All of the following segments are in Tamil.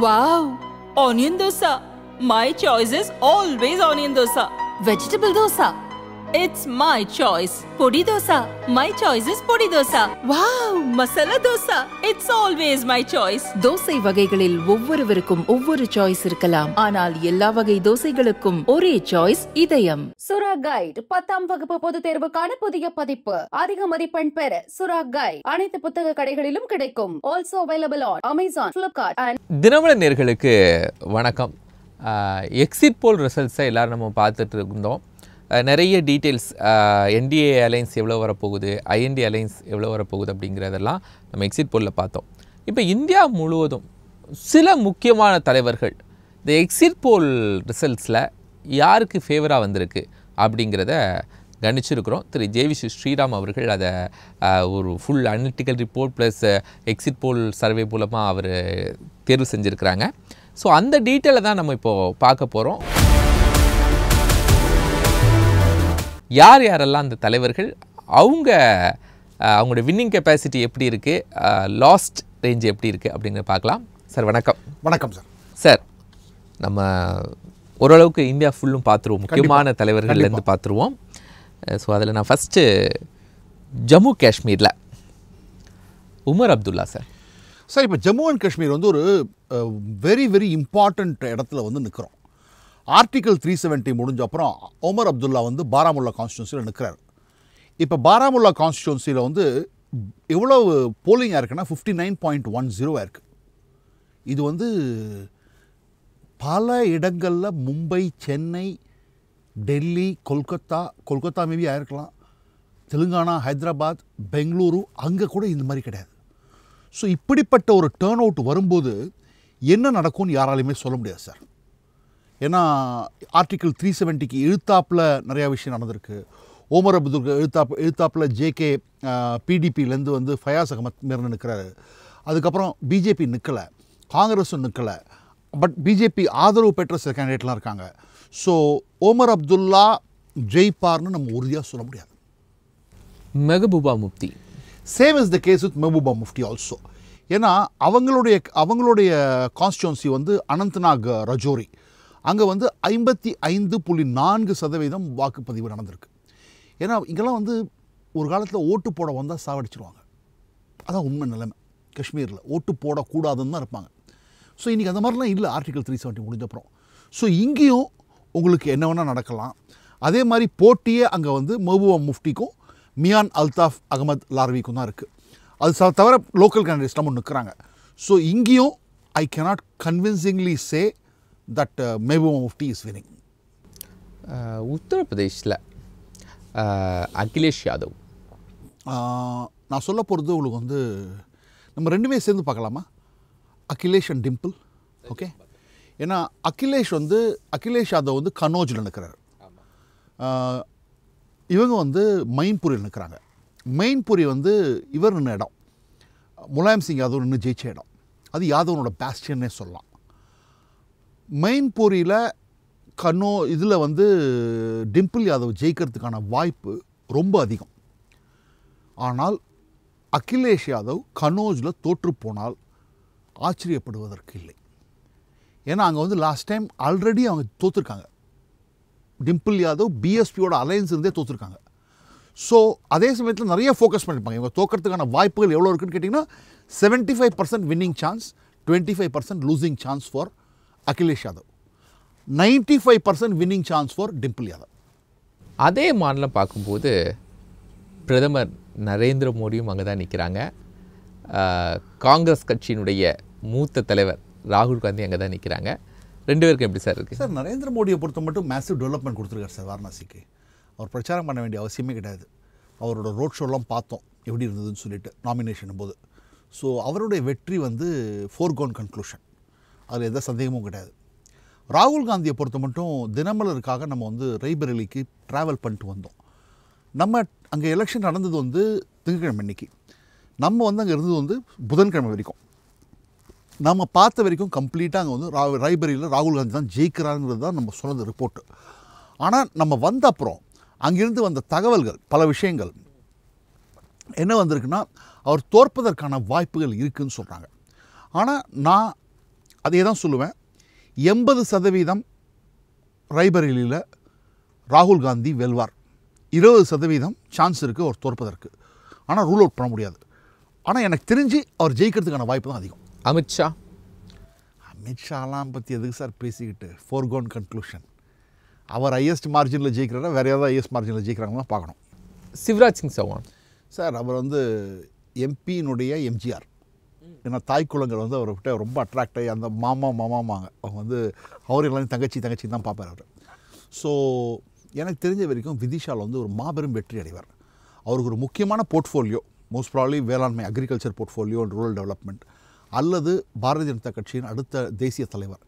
Wow! Onion dosa! My choice is always onion dosa. Vegetable dosa. It's my choice podi dosa. My choice is podi dosa. Wow masala dosa. It's always my choice தோசை வகைகளில் ஒவ்வொருவருக்கும் ஒவ்வொரு சாய்ஸ் இருக்கலாம் ஆனால் எல்லா வகை தோசைகளுக்கும் ஒரே சாய்ஸ் இதயம் சுரா கைட் பத்தாம் வகுப்பு பொது தேர்வுக்கான புதிய பதிப்பு அதிக மதிப்பெண் பெற சுரா கைட் அனைத்து புத்தக கடைகளிலும் கிடைக்கும் also available on Amazon Flipkart தினமல நேர்களுக்கு வணக்கம் எக்ஸிட் போல் ரிசல்ட்ஸை எல்லாரும் நம்ம பார்த்துட்டு இருந்தோம் நிறைய டீட்டெயில்ஸ் என்டிஏ அலைன்ஸ் எவ்வளோ வரப்போகுது ஐஎன்டி அலைன்ஸ் எவ்வளோ வரப்போகுது அப்படிங்கிறதெல்லாம் நம்ம எக்ஸிட் போலில் பார்த்தோம் இப்போ இந்தியா முழுவதும் சில முக்கியமான தலைவர்கள் இந்த எக்ஸிட் போல் ரிசல்ட்ஸில் யாருக்கு ஃபேவராக வந்திருக்கு அப்படிங்கிறத கணிச்சிருக்கிறோம் திரு ஜேவி ஸ்ரீராம் அவர்கள் அதை ஒரு full analytical report plus exit poll survey மூலமாக அவர் தேர்வு செஞ்சுருக்கிறாங்க ஸோ அந்த டீட்டெயிலை தான் நம்ம இப்போது பார்க்க போகிறோம் யார் யாரெல்லாம் அந்த தலைவர்கள் அவங்க அவங்களோட வின்னிங் கெப்பாசிட்டி எப்படி இருக்குது லாஸ்ட் ரேஞ்ச் எப்படி இருக்குது அப்படிங்கிற பார்க்கலாம் சார் வணக்கம் வணக்கம் சார் சார் நம்ம ஓரளவுக்கு இந்தியா ஃபுல்லும் பார்த்துருவோம் முக்கியமான தலைவர்கள்லேருந்து பார்த்துருவோம் ஸோ அதில் நான் ஃபஸ்ட்டு ஜம்மு காஷ்மீரில் உமர் அப்துல்லா சார் சார் இப்போ ஜம்மு அண்ட் காஷ்மீர் வந்து ஒரு வெரி வெரி இம்பார்ட்டண்ட் இடத்துல வந்து நிற்கிறோம் ஆர்டிகல் த்ரீ செவன்ட்டி முடிஞ்ச அப்புறம் ஒமர் அப்துல்லா வந்து பாராமுல்லா கான்ஸ்டியூன்சியில் நிற்கிறார் இப்போ பாராமுல்லா கான்ஸ்டியூன்சியில் வந்து எவ்வளோ போலிங்காக இருக்குன்னா ஃபிஃப்டி நைன் பாயிண்ட் ஒன் ஜீரோவாக இருக்குது இது வந்து பல இடங்களில் மும்பை சென்னை டெல்லி கொல்கத்தா கொல்கத்தா மேபி ஆயிருக்கலாம் தெலுங்கானா ஹைதராபாத் பெங்களூரு அங்கே கூட இந்த மாதிரி கிடையாது ஸோ இப்படிப்பட்ட ஒரு டேர்ன் அவுட் வரும்போது என்ன நடக்கும்னு யாராலையுமே சொல்ல முடியாது சார் ஏன்னா ஆர்டிக்கிள் த்ரீ செவன்ட்டிக்கு எழுத்தாப்பில் நிறையா விஷயம் நடந்திருக்கு ஓமர் அப்துல் எழுத்தாப் எழுத்தாப்பில் ஜேகே பிடிபிலேருந்து வந்து ஃபயாஸ் அகமத் மேர்னு நிற்கிறாரு அதுக்கப்புறம் பிஜேபி நிற்கலை காங்கிரஸும் நிற்கலை பட் பிஜேபி ஆதரவு பெற்ற சில கேண்டிடேட்லாம் இருக்காங்க ஸோ ஓமர் அப்துல்லா ஜெயிப்பார்னு நம்ம உறுதியாக சொல்ல முடியாது Mehbooba Mufti same is the case with Mehbooba Mufti also ஏன்னா அவங்களுடைய அவங்களுடைய கான்ஸ்டியூன்சி வந்து அனந்த்நாக் ரஜோரி அங்கே வந்து ஐம்பத்தி ஐந்து புள்ளி நான்கு சதவீதம் வாக்குப்பதிவு நடந்திருக்கு ஏன்னா இங்கெல்லாம் வந்து ஒரு காலத்தில் ஓட்டு போட வந்தால் சாவடிச்சிருவாங்க அதான் உண்மை நிலைமை காஷ்மீரில் ஓட்டு போடக்கூடாதுன்னு தான் இருப்பாங்க ஸோ இன்றைக்கி அந்த மாதிரிலாம் இல்லை ஆர்டிகல் த்ரீ செவன்ட்டி முடிஞ்சப்புறம் ஸோ இங்கேயும் உங்களுக்கு என்ன வேணால் நடக்கலாம் அதே மாதிரி போட்டியே அங்கே வந்து மெஹபூபா முஃப்டிக்கும் மியான் அல்தாஃப் அகமது லார்விக்கும் தான் இருக்குது அது தவிர லோக்கல் கேண்டிடேட்ஸ்லாம் நிற்கிறாங்க ஸோ இங்கேயும் I cannot convincingly say that uh, Mehbooba Mufti is winning? Uttar பிரதேஷில் அகிலேஷ் யாதவ் நான் சொல்ல போகிறது உங்களுக்கு வந்து நம்ம ரெண்டுமே சேர்ந்து பார்க்கலாமா அகிலேஷ் அண்ட் டிம்பிள் ஓகே ஏன்னா அகிலேஷ் வந்து அகிலேஷ் யாதவ் வந்து கனோஜில் நிற்கிறார் uh, இவங்க வந்து மைன்பூரில் நிற்கிறாங்க மெயின்புரி வந்து இவர் நின்ன இடம் முலாயம் சிங் யாதவ் நின்று ஜெயிச்ச இடம் அது யாதவனோட பேஸ்டியன்னே சொல்லலாம் மெயின்பூரியில் கனோ இதில் வந்து டிம்பிள் யாதவ் ஜெயிக்கிறதுக்கான வாய்ப்பு ரொம்ப அதிகம் ஆனால் அகிலேஷ் யாதவ் கனோஜில் தோற்றுப்போனால் ஆச்சரியப்படுவதற்கு இல்லை ஏன்னா அங்கே வந்து லாஸ்ட் டைம் ஆல்ரெடி அவங்க தோற்றுருக்காங்க டிம்பிள் யாதவ் பிஎஸ்பியோட அலையன்ஸ் இருந்தே தோற்றுருக்காங்க ஸோ அதே சமயத்தில் நிறைய ஃபோக்கஸ் பண்ணியிருப்பாங்க இவங்க தோக்கிறதுக்கான வாய்ப்புகள் எவ்வளோ இருக்குன்னு கேட்டிங்கன்னா seventy five percent winning chance twenty five percent losing chance for Akhilesh Yadav ninety five percent winning chance for Dimple Yadav அதே மாநிலம் பார்க்கும்போது பிரதமர் நரேந்திர மோடியும் அங்கே தான் நிற்கிறாங்க காங்கிரஸ் கட்சியினுடைய மூத்த தலைவர் ராகுல் காந்தி அங்கே தான் நிற்கிறாங்க ரெண்டு பேருக்கும் எப்படி சார் இருக்குது சார் நரேந்திர மோடியை பொறுத்த மட்டும் மேசிவ் டெவலப்மெண்ட் கொடுத்துருக்காரு சார் வாரணாசிக்கு அவர் பிரச்சாரம் பண்ண வேண்டிய அவசியமே கிடையாது அவரோட ரோட் ஷோலாம் பார்த்தோம் எப்படி இருந்ததுன்னு சொல்லிட்டு நாமினேஷன் போது ஸோ அவருடைய வெற்றி வந்து ஃபோர் கோன் கன்க்ளூஷன் அதில் எந்த சந்தேகமும் கிடையாது ராகுல் காந்தியை பொறுத்த மட்டும் தினமலருக்காக நம்ம வந்து ரெய்பரலிக்கு ட்ராவல் பண்ணிட்டு வந்தோம் நம்ம அங்கே எலெக்ஷன் நடந்தது வந்து திங்கட்கிழமை இன்றைக்கி நம்ம வந்து அங்கே இருந்தது வந்து புதன்கிழமை வரைக்கும் நம்ம பார்த்த வரைக்கும் கம்ப்ளீட்டாக அங்கே வந்து ரா ரைபரியில் ராகுல் காந்தி தான் ஜெயிக்கிறாங்கிறது தான் நம்ம சொன்னது ரிப்போர்ட்டு ஆனால் நம்ம வந்த அப்புறம் அங்கிருந்து வந்த தகவல்கள் பல விஷயங்கள் என்ன வந்திருக்குன்னா அவர் தோற்பதற்கான வாய்ப்புகள் இருக்குதுன்னு சொல்கிறாங்க ஆனால் நான் அதே தான் சொல்லுவேன் எண்பது சதவீதம் ரைபரேலியில் ராகுல் காந்தி வெல்வார் இருபது சதவீதம் சான்ஸ் இருக்குது அவர் தோற்பதற்கு ஆனால் ரூல் அவுட் பண்ண முடியாது ஆனால் எனக்கு தெரிஞ்சு அவர் ஜெயிக்கிறதுக்கான வாய்ப்பு தான் அதிகம் அமித்ஷா அமித்ஷாலாம் பற்றி எதுக்கு சார் பேசிக்கிட்டு ஃபோர்கோன் கன்க்ளூஷன் அவர் ஹையஸ்ட் மார்ஜினில் ஜெயிக்கிறாரா வேறு ஏதாவது ஹையஸ்ட் மார்ஜினில் ஜெயிக்கிறாங்களா பார்க்கணும் சிவராஜ் சிங் சௌஹான் சார் அவர் வந்து எம்பியினுடைய எம்ஜிஆர் ஏன்னா தாய் குளங்கள் வந்து அவர்கிட்ட ரொம்ப அட்ராக்ட் ஆகி அந்த மாமா மாமாமாங்க அவங்க வந்து அவர் எல்லாரும் தங்கச்சி தங்கச்சி தான் பார்ப்பார் அவர் ஸோ எனக்கு தெரிஞ்ச வரைக்கும் விதிஷால் வந்து ஒரு மாபெரும் வெற்றி அடைவார் அவருக்கு ஒரு முக்கியமான போர்ட்ஃபோலியோ மோஸ்ட் ப்ராப்ளி வேளாண்மை agriculture portfolio and rural development அல்லது பாரதிய ஜனதா கட்சியின் அடுத்த தேசிய தலைவர்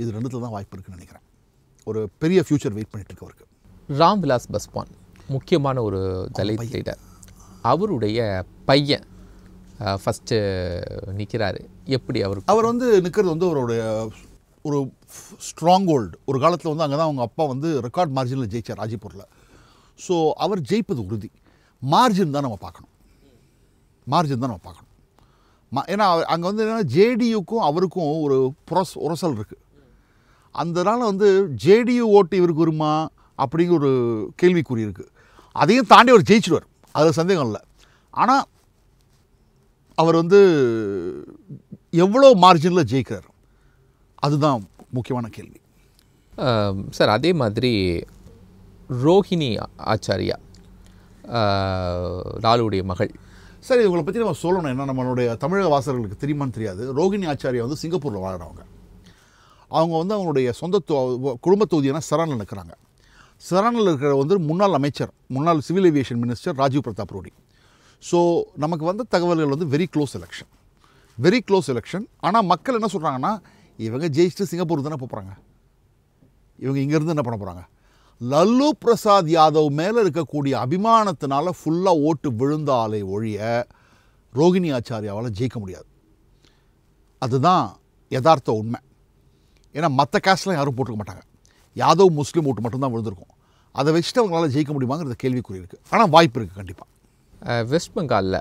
இது ரெண்டுத்தில் தான் வாய்ப்பு இருக்குன்னு நினைக்கிறேன் ஒரு பெரிய ஃப்யூச்சர் வெயிட் பண்ணிட்டு இருக்கு அவருக்கு ராம்விலாஸ் பஸ்வான் முக்கியமான ஒரு தலை அவருடைய பையன் ஃபஸ்ட்டு நிற்கிறாரு எப்படி அவர் அவர் வந்து நிற்கிறது வந்து அவருடைய ஒரு ஸ்ட்ராங் ஹோல்டு ஒரு காலத்தில் வந்து அங்கே தான் அவங்க அப்பா வந்து ரெக்கார்ட் மார்ஜினில் ஜெயித்தார் ராஜிபூரில் ஸோ அவர் ஜெயிப்பது உறுதி மார்ஜின் தான் நம்ம பார்க்கணும் மார்ஜின் தான் நம்ம பார்க்கணும் ம ஏன்னா அங்கே வந்து என்னென்னா ஜேடியூக்கும் அவருக்கும் ஒரு புரஸ் உரசல் இருக்குது அதனால் வந்து ஜேடியூ ஓட்டு இவருக்கு வருமா அப்படிங்கிற ஒரு கேள்விக்குறி இருக்குது அதையும் தாண்டி அவர் ஜெயிச்சிடுவார் அதில் சந்தேகம் இல்லை ஆனால் அவர் வந்து எவ்வளோ மார்ஜினில் ஜெயிக்கிறார் அதுதான் முக்கியமான கேள்வி சார் அதே மாதிரி ரோஹிணி ஆச்சாரியா லாலுடைய மகள் சார் இவங்களை பற்றி நம்ம சொல்லணும் என்ன நம்மளுடைய தமிழக வாசகர்களுக்கு தெரியுமான்னு தெரியாது ரோஹிணி ஆச்சாரியா வந்து சிங்கப்பூரில் வாழ்கிறவங்க அவங்க வந்து அவங்களுடைய சொந்த குடும்ப தொகுதியான சரணில் இருக்கிறாங்க சரணில் இருக்கிற வந்து முன்னாள் அமைச்சர் முன்னாள் civil aviation minister Rajiv Pratap Rudy so நமக்கு வந்த தகவல்கள் வந்து very close election very close election ஆனால் மக்கள் என்ன சொல்கிறாங்கன்னா இவங்க ஜெயிச்சுட்டு சிங்கப்பூர் தானே போகிறாங்க இவங்க இங்கேருந்து என்ன பண்ண போகிறாங்க லல்லு பிரசாத் யாதவ் மேலே இருக்கக்கூடிய அபிமானத்தினால ஃபுல்லாக ஓட்டு விழுந்தாலே ஒழிய ரோகிணி ஆச்சாரியாவால் ஜெயிக்க முடியாது அதுதான் யதார்த்த உண்மை ஏன்னா மற்ற காஸ்ட்லாம் யாரும் போட்டுக்க மாட்டாங்க யாதவ் முஸ்லீம் ஓட்டு மட்டும்தான் விழுந்திருக்கும் அதை வச்சுட்டு அவங்களால் ஜெயிக்க முடியுமாங்கிறது கேள்விக்குறி இருக்குது ஆனால் வாய்ப்பு இருக்குது கண்டிப்பாக வெஸ்ட் பெங்காலில்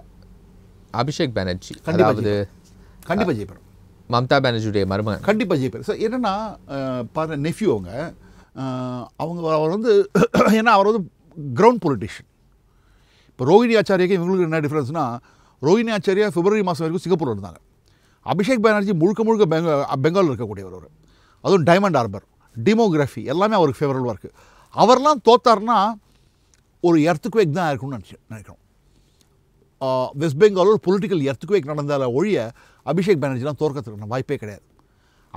அபிஷேக் பானர்ஜி அதாவது கண்டிப்பாக ஜெயிப்பார் மம்தா பானர்ஜியுடைய மருமகன் கண்டிப்பாக ஜெயிப்பார் சார் என்னென்னா பாரு நெஃப்யூ அவங்க அவங்க அவர் வந்து ஏன்னா அவர் வந்து கிரவுண்ட் பொலிட்டிஷியன் இப்போ ரோஹிணி ஆச்சாரியாக்கு இவங்களுக்கு என்ன டிஃப்ரென்ஸ்னால் ரோஹிணி ஆச்சாரியா பிப்ரவரி மாதம் வரைக்கும் சிங்கப்பூரில் இருந்தாங்க அபிஷேக் பானர்ஜி முழுக்க முழுக்க பெங்க பெங்காலில் இருக்கக்கூடியவர் அவர் அதுவும் டைமண்ட் ஆர்பர் டிமோகிராஃபி எல்லாமே அவருக்கு ஃபேவரபுளாக இருக்குது அவர்லாம் தோத்தார்னா ஒரு எர்த்துக்குவேக் தான் இருக்கும்னு நினச்சி நினைக்கிறோம் வெஸ்ட் ஒரு பொலிட்டிக்கல் எர்த்துக்குவேக் நடந்தால ஒழிய அபிஷேக் பானர்ஜிலாம் தோற்கிறதுக்கான வாய்ப்பே கிடையாது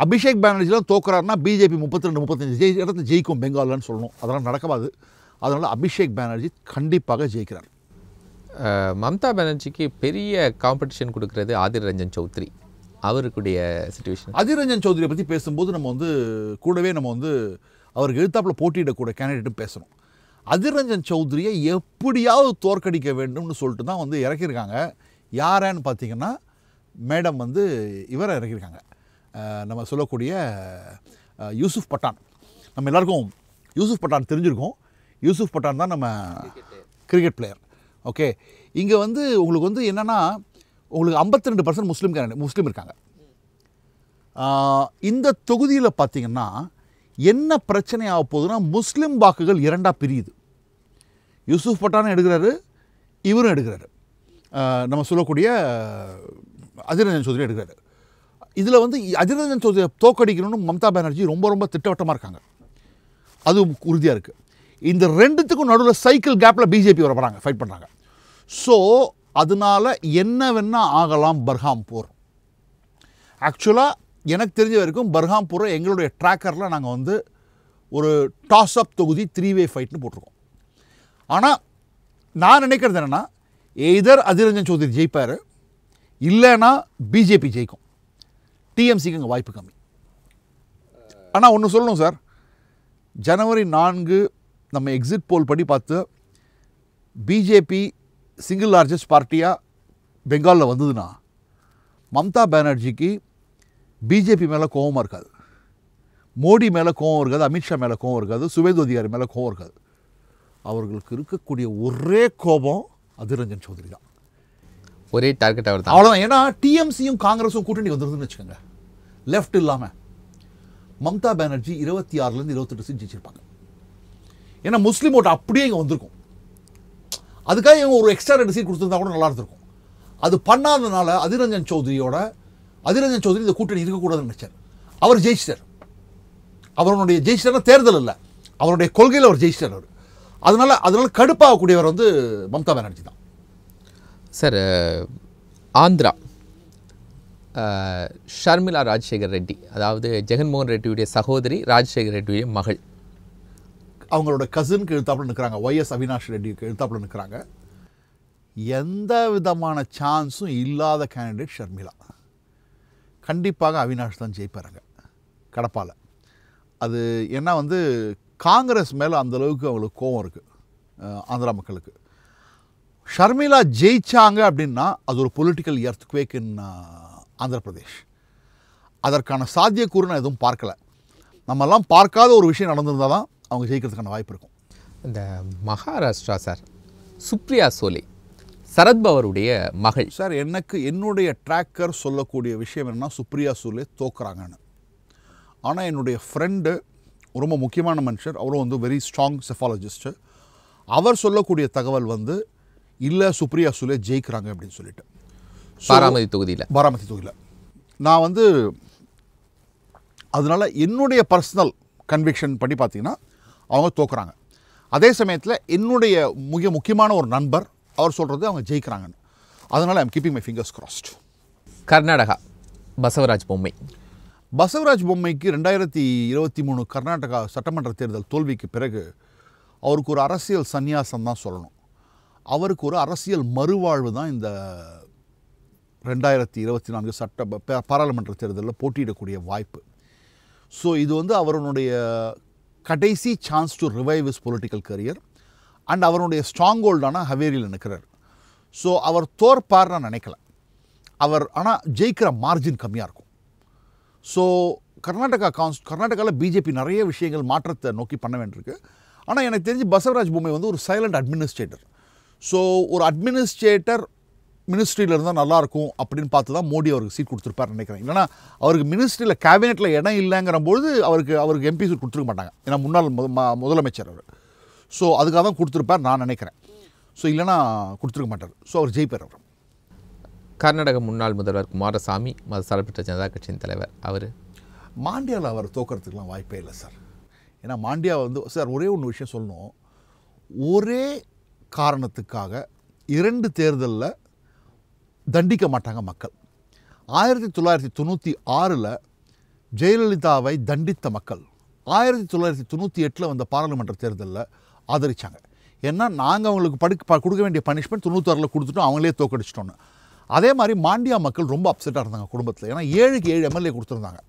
அபிஷேக் பானர்ஜிலாம் தோற்கிறாருன்னா பிஜேபி முப்பத்தி ரெண்டு முப்பத்தஞ்சு ஜெயி இடத்துல ஜெயிக்கும் பெங்காலில்னு சொல்லணும் அதெல்லாம் நடக்காது அதனால் அபிஷேக் பானர்ஜி கண்டிப்பாக ஜெயிக்கிறார் மம்தா பானர்ஜிக்கு பெரிய காம்படிஷன் கொடுக்கறது ஆதிர் ரஞ்சன் சௌத்ரி அவருக்குடைய சுச்சுவேஷன் அதிர் ரஞ்சன் சௌத்ரியை பற்றி பேசும்போது நம்ம வந்து கூடவே நம்ம வந்து அவருக்கு எழுத்தாப்பில் போட்டியிடக்கூடிய கேண்டிடேட்டும் பேசணும் அதிரஞ்சன் சௌத்ரியை எப்படியாவது தோற்கடிக்க வேண்டும்னு சொல்லிட்டு தான் வந்து இறக்கியிருக்காங்க யாரேன்னு பார்த்தீங்கன்னா மேடம் வந்து இவரை இறக்கியிருக்காங்க நம்ம சொல்லக்கூடிய யூசுஃப் பட்டான் நம்ம எல்லாருக்கும் யூசுஃப் பட்டான் தெரிஞ்சிருக்கோம் யூசுஃப் பட்டான் தான் நம்ம கிரிக்கெட் பிளேயர் ஓகே இங்கே வந்து உங்களுக்கு வந்து என்னென்னா உங்களுக்கு ஐம்பத்தி ரெண்டு பர்சன்ட் முஸ்லீம் முஸ்லீம் இருக்காங்க இந்த தொகுதியில் பார்த்திங்கன்னா என்ன பிரச்சனை ஆக போகுதுன்னா முஸ்லீம் வாக்குகள் இரண்டாக பிரியுது யூசுஃப் பட்டானும் எடுக்கிறாரு இவரும் எடுக்கிறாரு நம்ம சொல்லக்கூடிய அதிரஞ்சன் சௌத்ரி எடுக்கிறாரு இதில் வந்து அதிரஞ்சன் சௌத்ரியை தோக்கடிக்கணும்னு மம்தா பானர்ஜி ரொம்ப ரொம்ப திட்டவட்டமாக இருக்காங்க அது உறுதியாக இருக்குது இந்த ரெண்டுத்துக்கும் நடுவில் சைக்கிள் கேப்பில் பிஜேபி வர போகிறாங்க ஃபைட் பண்ணுறாங்க ஸோ அதனால் என்ன வேணால் ஆகலாம் பர்ஹாம்பூர் ஆக்சுவலாக எனக்கு தெரிஞ்ச வரைக்கும் பர்ஹாம்பூரை எங்களுடைய ட்ராக்கரில் நாங்கள் வந்து ஒரு டாஸ் அப் தொகுதி த்ரீ வே ஃபைட்னு போட்டிருக்கோம் ஆனால் நான் நினைக்கிறது என்னென்னா எதர் அதிரஞ்சன் சௌத்ரி ஜெயிப்பார் இல்லைன்னா பிஜேபி ஜெயிக்கும் டிஎம்சிக்கு இங்கே வாய்ப்பு கம்மி ஆனால் ஒன்று சொல்லணும் சார் ஜனவரி நான்கு நம்ம எக்ஸிட் போல் படி பார்த்து பிஜேபி சிங்கிள் லார்ஜஸ்ட் பார்ட்டியாக பெங்காலில் வந்ததுன்னா மம்தா பானர்ஜிக்கு பிஜேபி மேலே கோபமாக இருக்காது மோடி மேலே கோவம் இருக்காது அமித்ஷா மேலே கோவம் இருக்காது சுவேது அதிகாரி மேலே கோவம் இருக்காது அவர்களுக்கு இருக்கக்கூடிய ஒரே கோபம் அதிரஞ்சன் சௌத்ரி தான் ஒரே டார்கெட் அவர் தான் அவ்வளோதான் ஏன்னா டிஎம்சியும் காங்கிரஸும் கூட்டணி வந்துருதுன்னு வச்சுக்கோங்க லெஃப்ட் இல்லாமல் மம்தா பானர்ஜி இருபத்தி ஆறுலேருந்து இருபத்தெட்டு சீட் ஜெயிச்சிருப்பாங்க ஏன்னா முஸ்லீம் ஓட்டு அப்படியே இங்கே வந்திருக்கும் அதுக்காக இவங்க ஒரு எக்ஸ்ட்ரா ரெண்டு சீட் கொடுத்துருந்தா கூட நல்லா இருந்திருக்கும் அது பண்ணாததுனால அதிரஞ்சன் சௌத்ரியோட அதிரஞ்சன் சௌத்ரி இந்த கூட்டணி இருக்கக்கூடாதுன்னு நினச்சார் அவர் ஜெயிச்சிட்டார் அவருடைய ஜெயிச்சிட்டார்னா தேர்தல் இல்லை அவருடைய கொள்கையில் அவர் ஜெயிச்சிட்டார் அவர் அதனால் அதனால் கடுப்பாகக்கூடியவர் வந்து மம்தா பானர்ஜி தான் சார் ஆந்திரா ஷர்மிளா ராஜசேகர் ரெட்டி அதாவது ஜெகன்மோகன் ரெட்டியுடைய சகோதரி ராஜசேகர் ரெட்டியுடைய மகள் அவங்களோட கசினுக்கு எழுத்தாப்புல நிற்கிறாங்க ஒய்எஸ் அவினாஷ் ரெட்டிக்கு எழுத்தாப்புல நிற்கிறாங்க எந்த விதமான சான்ஸும் இல்லாத கேண்டிடேட் ஷர்மிளா கண்டிப்பாக அவினாஷ் தான் ஜெயிப்பாருங்க கடப்பால் அது ஏன்னா வந்து காங்கிரஸ் மேலே அந்தளவுக்கு அவங்களுக்கு கோவம் இருக்குது ஆந்திரா மக்களுக்கு ஷர்மிளா ஜெயித்தாங்க அப்படின்னா அது ஒரு political earthquake in Andhra Pradesh அதற்கான சாத்தியக்கூறு நான் எதுவும் பார்க்கலை நம்மெல்லாம் பார்க்காத ஒரு விஷயம் நடந்திருந்தால் தான் அவங்க ஜெயிக்கிறதுக்கான வாய்ப்பு இருக்கும் இந்த மகாராஷ்டிரா சார் சுப்ரியா சோலி சரத்பவருடைய மகள் சார் எனக்கு என்னுடைய ட்ராக்கர் சொல்லக்கூடிய விஷயம் என்னென்னா சுப்ரியா சோலே தோக்குறாங்கன்னு ஆனால் என்னுடைய ஃப்ரெண்டு ரொம்ப முக்கியமான மனுஷர் அவரும் வந்து வெரி ஸ்ட்ராங் செஃபாலஜிஸ்ட்டு அவர் சொல்லக்கூடிய தகவல் வந்து இல்லை சுப்ரியா சுலே ஜெயிக்கிறாங்க அப்படின்னு சொல்லிட்டு பாராமதி தொகுதியில் பாராமதி தொகுதியில் நான் வந்து அதனால் என்னுடைய பர்சனல் கன்விக்ஷன் படி பார்த்திங்கன்னா அவங்க தோக்குறாங்க அதே சமயத்தில் என்னுடைய மிக முக்கியமான ஒரு நண்பர் அவர் சொல்கிறது அவங்க ஜெயிக்கிறாங்கன்னு அதனால் I'm keeping my fingers crossed Karnataka Basavaraj Bommai Basavaraj பொம்மைக்கு ரெண்டாயிரத்தி இருபத்தி மூணு கர்நாடகா சட்டமன்ற தேர்தல் தோல்விக்கு பிறகு அவருக்கு ஒரு அரசியல் சந்நியாசம் தான் சொல்லணும் அவருக்கு ஒரு அரசியல் மறுவாழ்வு தான் இந்த ரெண்டாயிரத்தி இருபத்தி நான்கு சட்ட பாராளுமன்ற தேர்தலில் போட்டியிடக்கூடிய வாய்ப்பு ஸோ இது வந்து அவருடைய கடைசி chance to revive his political career and அவருடைய ஸ்ட்ராங் ஹோல்டான ஹவேரியில் நிற்கிறார் ஸோ அவர் தோற்பார் நான் நினைக்கல அவர் ஆனால் ஜெயிக்கிற மார்ஜின் கம்மியாக இருக்கும் ஸோ கர்நாடகா கான்ஸ் கர்நாடகாவில் பிஜேபி நிறைய விஷயங்கள் மாற்றத்தை நோக்கி பண்ண வேண்டியிருக்கு ஆனால் எனக்கு தெரிஞ்சு பசவராஜ் பொம்மை வந்து ஒரு சைலண்ட் அட்மினிஸ்ட்ரேட்டர் ஸோ ஒரு அட்மினிஸ்ட்ரேட்டர் மினிஸ்ட்ரியில் இருந்தால் நல்லாயிருக்கும் அப்படின்னு பார்த்து தான் மோடி அவருக்கு சீட் கொடுத்துருப்பார் நினைக்கிறேன் இல்லைனா அவருக்கு மினிஸ்ட்ரியில் கேபினெட்டில் இடம் இல்லைங்கிற பொழுது அவருக்கு அவருக்கு எம்பி சீட் கொடுத்துருக்க மாட்டாங்க ஏன்னா முன்னாள் முதலமைச்சர் அவர் ஸோ அதுக்காக தான் கொடுத்துருப்பார் நான் நினைக்கிறேன் ஸோ இல்லைனா கொடுத்துருக்க மாட்டார் ஸோ அவர் ஜெயிப்பார் அவர் கர்நாடக முன்னாள் முதல்வர் குமாரசாமி மதசார்பற்ற ஜனதா கட்சியின் தலைவர் அவர் மாண்டியாவில் அவர் தோக்கிறதுக்கெலாம் வாய்ப்பே இல்லை சார் ஏன்னா மாண்டியா வந்து சார் ஒரே ஒன்று விஷயம் சொல்லணும் ஒரே காரணத்துக்காக இரண்டு தேர்தலில் தண்டிக்க மாட்டாங்க மக்கள் ஆயிரத்தி தொள்ளாயிரத்தி தொண்ணூற்றி ஆறில் ஜெயலலிதாவை தண்டித்த மக்கள் ஆயிரத்தி தொள்ளாயிரத்தி தொண்ணூற்றி எட்டில் வந்த பாராளுமன்ற தேர்தலில் ஆதரித்தாங்க ஏன்னா நாங்கள் அவங்களுக்கு படுக்க கொடுக்க வேண்டிய பனிஷ்மெண்ட் தொண்ணூற்றாறில் கொடுத்துட்டோம் அவங்களே தோக்கடிச்சிட்டோன்னு அதே மாதிரி மாண்டியா மக்கள் ரொம்ப அப்செட்டாக இருந்தாங்க குடும்பத்தில் ஏன்னா ஏழுக்கு ஏழு எம்எல்ஏ கொடுத்துருந்தாங்க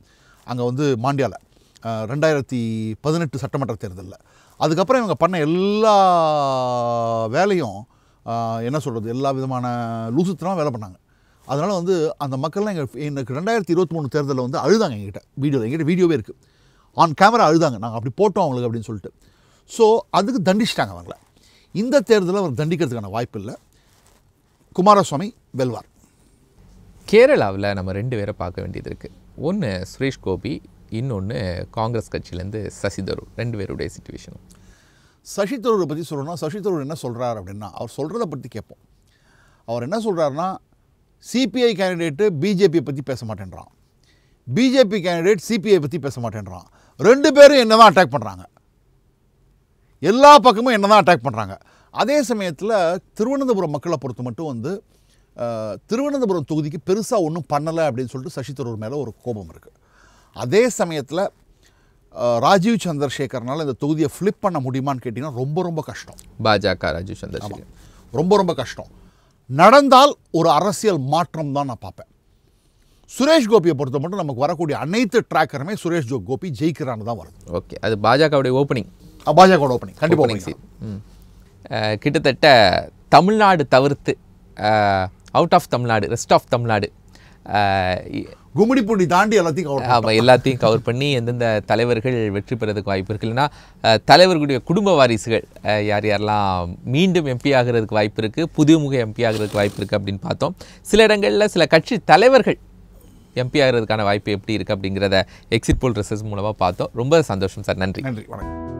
அங்கே வந்து மாண்டியாவில் ரெண்டாயிரத்தி பதினெட்டு சட்டமன்ற தேர்தலில் அதுக்கப்புறம் இவங்க பண்ண எல்லா வேலையும் என்ன சொல்கிறது எல்லா விதமான லூசுத்தனமாக வேலை பண்ணாங்க அதனால் வந்து அந்த மக்கள்லாம் எங்கள் எனக்கு ரெண்டாயிரத்தி இருபத்தி மூணு தேர்தலில் வந்து அழுதாங்க எங்கிட்ட வீடியோவில் எங்கிட்ட வீடியோவே இருக்குது ஆன் கேமரா அழுதாங்க நாங்கள் அப்படி போட்டோம் அவங்களுக்கு அப்படின்னு சொல்லிட்டு ஸோ அதுக்கு தண்டிச்சிட்டாங்க அவங்கள இந்த தேர்தலில் அவர் தண்டிக்கிறதுக்கான வாய்ப்பு இல்லை குமாரசுவாமி வெல்வார் கேரளாவில் நம்ம ரெண்டு பேரை பார்க்க வேண்டியது இருக்குது ஒன்று சுரேஷ் கோபி இன்னொன்று காங்கிரஸ் கட்சியிலேருந்து சசிதரூர் ரெண்டு பேருடைய சுச்சுவேஷனும் சசி தரூரை பற்றி சொல்லணும்னா சசி தரூர் என்ன சொல்கிறார் அப்படின்னா அவர் சொல்கிறத பற்றி கேட்போம் அவர் என்ன சொல்கிறாருன்னா சிபிஐ கேண்டிடேட்டு பிஜேபியை பற்றி பேச மாட்டேன்றான் பிஜேபி கேண்டிடேட் சிபிஐ பற்றி பேச மாட்டேன்றான் ரெண்டு பேரும் என்ன தான் அட்டாக் பண்ணுறாங்க எல்லா பக்கமும் என்ன தான் அட்டாக் பண்ணுறாங்க அதே சமயத்தில் திருவனந்தபுரம் மக்களை பொறுத்த மட்டும் வந்து திருவனந்தபுரம் தொகுதிக்கு பெருசாக ஒன்றும் பண்ணலை அப்படின்னு சொல்லிட்டு சசி தரூர் மேலே ஒரு கோபம் இருக்குது அதே சமயத்தில் ராஜீவ் சந்திரசேகர்னால் இந்த தொகுதியை ஃப்ளிப் பண்ண முடியுமான்னு கேட்டிங்கன்னா ரொம்ப ரொம்ப கஷ்டம் பாஜக ராஜீவ் சந்திரசேகர் ரொம்ப ரொம்ப கஷ்டம் நடந்தால் ஒரு அரசியல் மாற்றம் தான் நான் பார்ப்பேன் சுரேஷ் கோபியை பொறுத்த மட்டும் நமக்கு வரக்கூடிய அனைத்து ட்ராக்கருமே சுரேஷ் கோபி ஜெயிக்கிறான்னு தான் வருது ஓகே அது பாஜகவுடைய ஓப்பனிங் பாஜகவோட ஓப்பனிங் கண்டிப்பாக ஓப்பனிங் கிட்டத்தட்ட தமிழ்நாடு தவிர்த்து out of Tamil Nadu rest of Tamil Nadu Gummidipoondi தாண்டி எல்லாத்தையும் ஆமாம் எல்லாத்தையும் கவர் பண்ணி எந்தெந்த தலைவர்கள் வெற்றி பெறதுக்கு வாய்ப்பு இருக்குது இல்லைன்னா தலைவர்களுடைய குடும்ப வாரிசுகள் யார் யாரெல்லாம் மீண்டும் எம்பி ஆகிறதுக்கு வாய்ப்பு இருக்குது புதுமுக எம்பி ஆகிறதுக்கு வாய்ப்பு இருக்குது அப்படின்னு பார்த்தோம் சில இடங்களில் சில கட்சி தலைவர்கள் எம்பி ஆகிறதுக்கான வாய்ப்பு எப்படி இருக்குது அப்படிங்கிறத எக்ஸிட் போல் ரிசர்ச் மூலமாக பார்த்தோம் ரொம்ப சந்தோஷம் சார் நன்றி நன்றி வணக்கம்